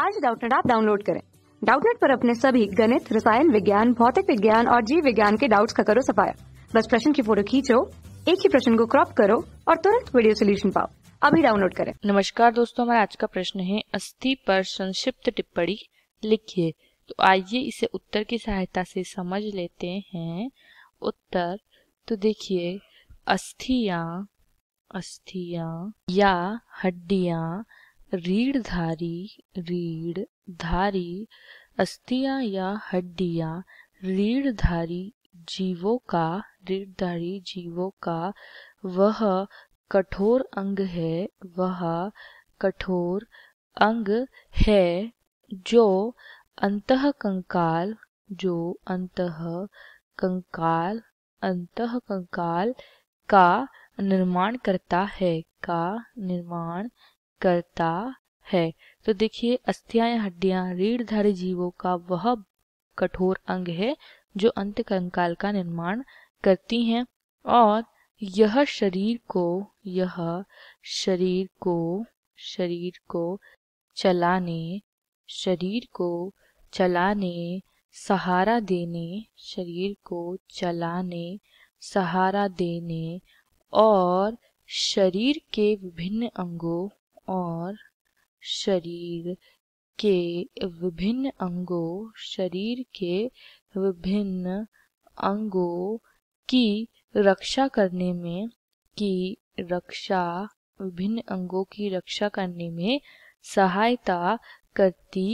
आज डाउटनेट आप डाउनलोड करें डाउटनेट पर अपने सभी गणित रसायन विज्ञान भौतिक विज्ञान और जीव विज्ञान के डाउट्स का करो सफाया बस प्रश्न की फोटो खींचो एक ही प्रश्न को क्रॉप करो और तुरंत वीडियो सोल्यूशन पाओ अभी डाउनलोड करें नमस्कार दोस्तों हमारा आज का प्रश्न है अस्थि पर संक्षिप्त टिप्पणी लिखिए तो आइए इसे उत्तर की सहायता से समझ लेते हैं उत्तर तो देखिए अस्थिया अस्थिया या हड्डिया रीढ़धारी रीढ़ धारी अस्थियां या हड्डियां रीढ़धारी जीवों का रीढ़धारी जीवों का वह कठोर अंग है वह कठोर अंग है जो अंत कंकाल जो अंत कंकाल अंत कंकाल का निर्माण करता है का निर्माण करता है तो देखिए अस्थियां या हड्डियां रीढ़धारी जीवों का वह कठोर अंग है जो अंत कंकाल का निर्माण करती हैं और यह शरीर को यह शरीर को शरीर को चलाने शरीर को चलाने सहारा देने शरीर को चलाने सहारा देने और शरीर के विभिन्न अंगों और शरीर के विभिन्न अंगों शरीर के विभिन्न अंगों की रक्षा करने में की रक्षा विभिन्न अंगों की रक्षा करने में सहायता करती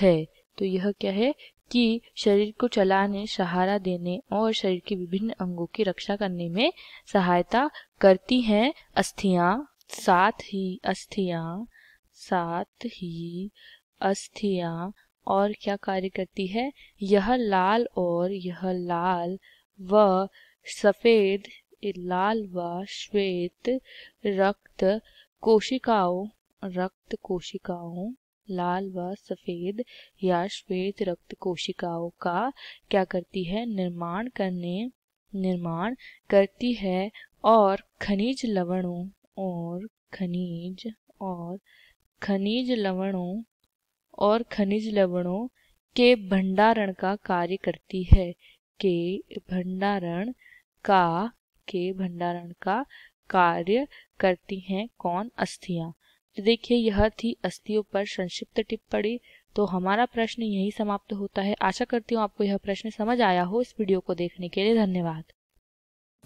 है तो यह क्या है कि शरीर को चलाने सहारा देने और शरीर के विभिन्न अंगों की रक्षा करने में सहायता करती हैं अस्थियां साथ ही अस्थियाँ साथ ही अस्थियाँ और क्या कार्य करती है यह लाल और यह लाल व सफेद लाल व श्वेत रक्त कोशिकाओं रक्त कोशिकाओं लाल व सफेद या श्वेत रक्त कोशिकाओं का क्या करती है निर्माण करने निर्माण करती है और खनिज लवणों और खनिज और खनिज लवणों और खनिज लवणों के भंडारण का कार्य करती है के भंडारण का के भंडारण का कार्य करती हैं कौन अस्थियां तो देखिए यह थी अस्थियों पर संक्षिप्त टिप्पणी तो हमारा प्रश्न यही समाप्त होता है आशा करती हूँ आपको यह प्रश्न समझ आया हो इस वीडियो को देखने के लिए धन्यवाद